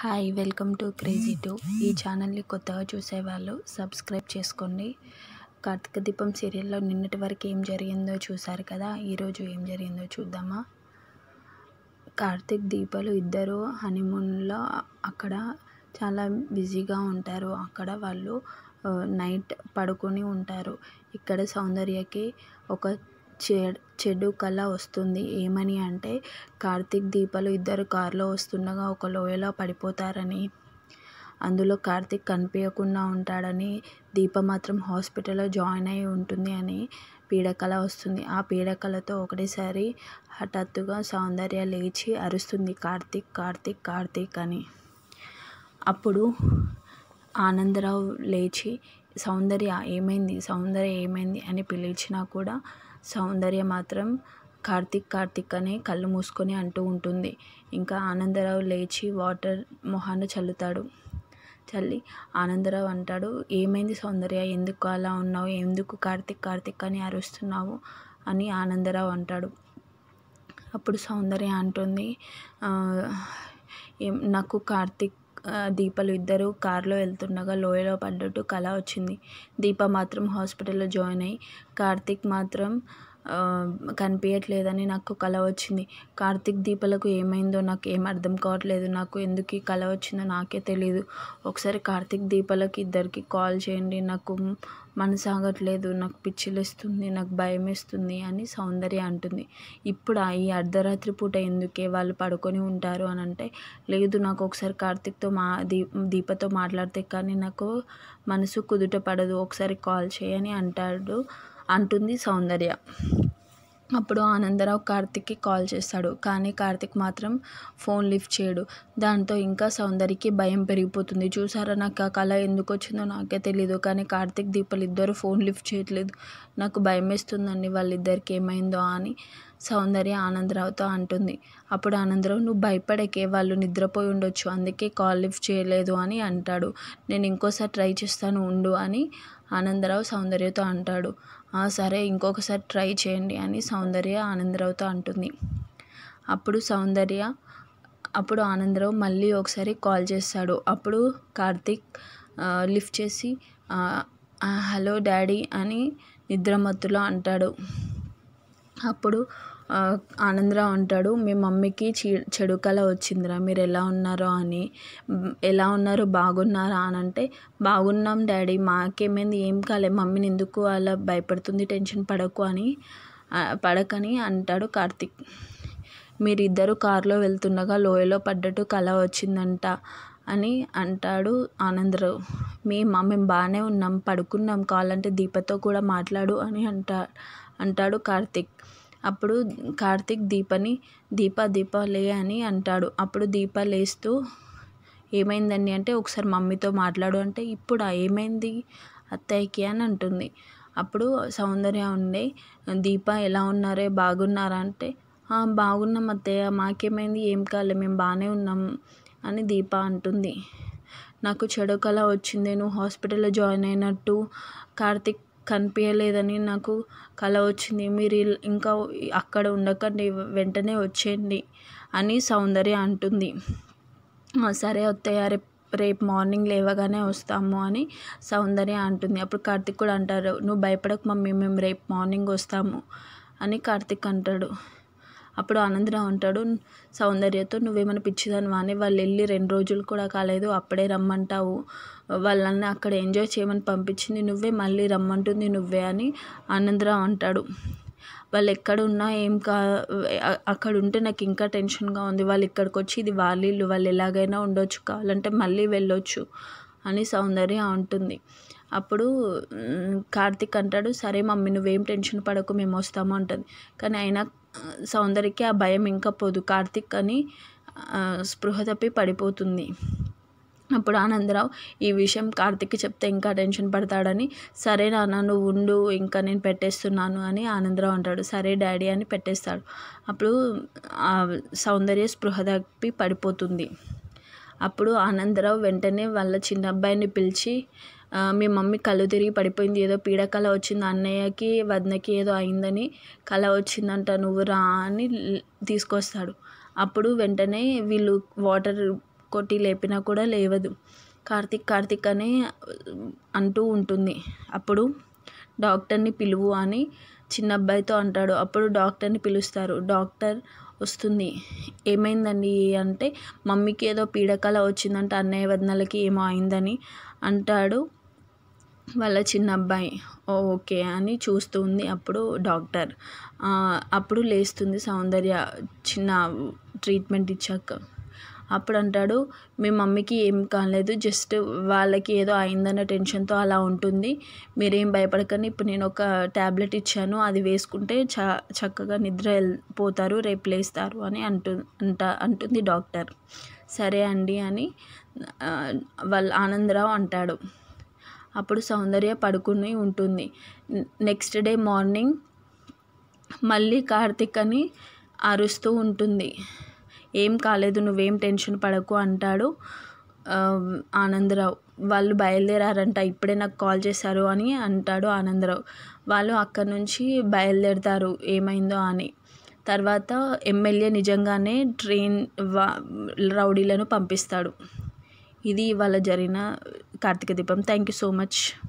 hi welcome to crazy two ఈ ఛానల్ని కొత్తగా చూసేవాళ్ళు సబ్స్క్రైబ్ చేసుకోండి కార్తీక దీపం సీరియల్లో నిన్నటి వరకు ఏం జరిగిందో చూసారు కదా ఈరోజు ఏం జరిగిందో చూద్దామా కార్తీక్ దీపాలు ఇద్దరు హనీమూన్లో అక్కడ చాలా బిజీగా ఉంటారు అక్కడ వాళ్ళు నైట్ పడుకొని ఉంటారు ఇక్కడ సౌందర్యకి ఒక చె చెడు కళ వస్తుంది ఏమని అంటే కార్తీక్ దీపాలు ఇద్దరు కారులో వస్తుండగా ఒక లోయలో పడిపోతారని అందులో కార్తీక్ కనిపించకుండా ఉంటాడని దీప మాత్రం హాస్పిటల్లో జాయిన్ అయి ఉంటుంది అని పీడకళ వస్తుంది ఆ పీడకలతో ఒకటేసారి హఠాత్తుగా సౌందర్య లేచి అరుస్తుంది కార్తీక్ కార్తీక్ కార్తీక్ అని అప్పుడు ఆనందరావు లేచి సౌందర్య ఏమైంది సౌందర్య ఏమైంది అని పిలిచినా కూడా సౌందర్య మాత్రం కార్తీక్ కార్తీక్ అనే కళ్ళు మూసుకొని అంటూ ఉంటుంది ఇంకా ఆనందరావు లేచి వాటర్ మొహాన్ని చల్లుతాడు చల్లి ఆనందరావు అంటాడు ఏమైంది సౌందర్య ఎందుకు అలా ఉన్నావు ఎందుకు కార్తీక్ కార్తీక్ అని అరుస్తున్నావు అని ఆనందరావు అంటాడు అప్పుడు సౌందర్య అంటుంది నాకు కార్తీక్ దీపలు ఇద్దరూ కారులో వెళ్తుండగా లోయలో పడ్డట్టు కళ వచ్చింది దీప మాత్రం హాస్పిటల్లో జాయిన్ అయ్యి కార్తీక్ మాత్రం కనిపించట్లేదని నాకు కల వచ్చింది కార్తీక్ దీపాలకు ఏమైందో నాకు ఏం అర్థం కావట్లేదు నాకు ఎందుకు ఈ కల వచ్చిందో నాకే తెలియదు ఒకసారి కార్తీక్ దీపాలకి ఇద్దరికి కాల్ చేయండి నాకు మనసు ఆగట్లేదు నాకు పిచ్చిలేస్తుంది నాకు భయం వేస్తుంది అని సౌందర్య అంటుంది ఇప్పుడు ఈ అర్ధరాత్రి పూట ఎందుకే వాళ్ళు పడుకొని ఉంటారు అని అంటే లేదు నాకు ఒకసారి కార్తీక్తో మా దీ దీపతో మాట్లాడితే కానీ నాకు మనసు కుదుట పడదు ఒకసారి కాల్ చేయని అంటాడు అంటుంది సౌందర్య అప్పుడు ఆనందరావు కార్తిక్కి కాల్ చేస్తాడు కానీ కార్తిక్ మాత్రం ఫోన్ లిఫ్ట్ చేయడు దాంతో ఇంకా సౌందర్యకి భయం పెరిగిపోతుంది చూసారా నాకు ఆ కళ ఎందుకు వచ్చిందో నాకే తెలియదు కానీ కార్తిక్ దీపలు ఇద్దరు ఫోన్ లిఫ్ట్ చేయట్లేదు నాకు భయం వేస్తుందండి వాళ్ళిద్దరికి ఏమైందో అని సౌందర్య ఆనందరావుతో అంటుంది అప్పుడు ఆనందరావు నువ్వు భయపడకే వాళ్ళు నిద్రపోయి ఉండొచ్చు అందుకే కాల్ లిఫ్ట్ చేయలేదు అని అంటాడు నేను ఇంకోసారి ట్రై చేస్తాను ఉండు అని ఆనందరావు సౌందర్యతో అంటాడు సరే ఇంకొకసారి ట్రై చేయండి అని సౌందర్య ఆనందరావుతో అంటుంది అప్పుడు సౌందర్య అప్పుడు ఆనందరావు మళ్ళీ ఒకసారి కాల్ చేస్తాడు అప్పుడు కార్తీక్ లిఫ్ట్ చేసి హలో డాడీ అని నిద్రమత్తులో అంటాడు అప్పుడు ఆనందరావు అంటాడు మీ మమ్మీకి చీ చెడు కళ వచ్చిందిరా మీరు ఎలా ఉన్నారో అని ఎలా ఉన్నారు బాగున్నారా అని అంటే బాగున్నాం డాడీ మాకేమైంది ఏం కాలే మమ్మీని ఎందుకు అలా భయపడుతుంది టెన్షన్ పడకు అని పడకని అంటాడు కార్తిక్ మీరిద్దరూ కారులో వెళ్తుండగా లోయలో పడ్డట్టు కళ వచ్చిందంట అని అంటాడు ఆనందరావు మా మేము బాగానే ఉన్నాం పడుకున్నాం కావాలంటే దీపతో కూడా మాట్లాడు అని అంటా అంటాడు కార్తిక్ అప్పుడు కార్తీక్ దీపని దీప దీపా లే అని అంటాడు అప్పుడు దీప లేస్తూ ఏమైందండి అంటే ఒకసారి మమ్మీతో మాట్లాడు అంటే ఇప్పుడు ఏమైంది అత్తయ్యకి అని అంటుంది అప్పుడు సౌందర్య ఉండే దీప ఎలా ఉన్నారే బాగున్నారా అంటే బాగున్నాం అత్తయ్య మాకేమైంది ఏం కాలే మేము బాగానే ఉన్నాం అని దీప అంటుంది నాకు చెడు కళ వచ్చింది నువ్వు హాస్పిటల్లో జాయిన్ అయినట్టు కార్తీక్ కనిపించలేదని నాకు కల వచ్చింది మీరు ఇంకా అక్కడ ఉండకండి వెంటనే వచ్చేయండి అని సౌందర్య అంటుంది సరే అత్తయ్య రేపు రేపు మార్నింగ్ లేవగానే వస్తాము అని సౌందర్య అంటుంది అప్పుడు కార్తిక్ కూడా అంటారు నువ్వు భయపడకు మమ్మీ మేము రేపు మార్నింగ్ వస్తాము అని కార్తిక్ అంటాడు అప్పుడు ఆనందరావు అంటాడు సౌందర్యతో నువ్వేమైనా పిచ్చిదాని అని వాళ్ళు వెళ్ళి రెండు రోజులు కూడా కాలేదు అప్పుడే రమ్మంటావు వాళ్ళని అక్కడ ఎంజాయ్ చేయమని పంపించింది నువ్వే మళ్ళీ రమ్మంటుంది నువ్వే అని ఆనందరావు అంటాడు వాళ్ళు ఎక్కడున్నా ఏం కా అక్కడ ఉంటే నాకు ఇంకా టెన్షన్గా ఉంది వాళ్ళు ఇక్కడికి వచ్చి ఇది వాళ్ళ ఇల్లు వాళ్ళు ఎలాగైనా ఉండొచ్చు కావాలంటే మళ్ళీ వెళ్ళొచ్చు అని సౌందర్య అంటుంది అప్పుడు కార్తీక్ అంటాడు సరే మమ్మీ నువ్వేం టెన్షన్ పడకు మేము వస్తాము అంటుంది కానీ అయినా సౌందర్యకి ఆ భయం ఇంకా పోదు కార్తీక్ అని స్పృహ తప్పి పడిపోతుంది అప్పుడు ఆనందరావు ఈ విషయం కార్తిక్కి చెప్తే ఇంకా టెన్షన్ పడతాడని సరే నాన్న నువ్వు ఉండు ఇంకా నేను పెట్టేస్తున్నాను అని ఆనందరావు అంటాడు సరే డాడీ అని పెట్టేస్తాడు అప్పుడు సౌందర్య స్పృహ తప్పి పడిపోతుంది అప్పుడు ఆనందరావు వెంటనే వాళ్ళ చిన్న అబ్బాయిని పిలిచి మీ మమ్మీ కళ్ళు తిరిగి పడిపోయింది ఏదో పీడ కళ వచ్చింది అన్నయ్యకి వదినకి ఏదో అయిందని కళ వచ్చిందంట నువ్వు రా అని తీసుకొస్తాడు అప్పుడు వెంటనే వీళ్ళు వాటర్ కొట్టి లేపినా కూడా లేవదు కార్తీక్ కార్తీక్ అని అంటూ ఉంటుంది అప్పుడు డాక్టర్ని పిలువు అని చిన్న అబ్బాయితో అంటాడు అప్పుడు డాక్టర్ని పిలుస్తారు డాక్టర్ వస్తుంది ఏమైందండి అంటే మమ్మీకి ఏదో పీడకల వచ్చిందంట అన్నయ్య వదనలకి ఏమో అయిందని అంటాడు వాళ్ళ చిన్న అబ్బాయి ఓకే అని చూస్తూ ఉంది అప్పుడు డాక్టర్ అప్పుడు లేస్తుంది సౌందర్య చిన్న ట్రీట్మెంట్ ఇచ్చాక అప్పుడు అంటాడు మీ మమ్మీకి ఏం కాలేదు జస్ట్ వాళ్ళకి ఏదో అయిందన్న టెన్షన్తో అలా ఉంటుంది మీరేం భయపడకండి ఇప్పుడు నేను ఒక ట్యాబ్లెట్ ఇచ్చాను అది వేసుకుంటే చ చక్కగా నిద్ర పోతారు రేపు లేస్తారు అని అంటు అంట అంటుంది డాక్టర్ సరే అండి అని వాళ్ళ ఆనందరావు అంటాడు అప్పుడు సౌందర్య పడుకుని ఉంటుంది నెక్స్ట్ డే మార్నింగ్ మళ్ళీ కార్తిక్ అని అరుస్తూ ఉంటుంది ఏం కాలేదు నువ్వేం టెన్షన్ పడకు అంటాడు ఆనందరావు వాళ్ళు బయలుదేరారంట ఇప్పుడే నాకు కాల్ చేశారు అని అంటాడు ఆనందరావు వాళ్ళు అక్కడి నుంచి బయలుదేరతారు ఏమైందో అని తర్వాత ఎమ్మెల్యే నిజంగానే ట్రైన్ వా రౌడీలను పంపిస్తాడు ఇది ఇవాళ జరిగిన Karthik Deepam thank you so much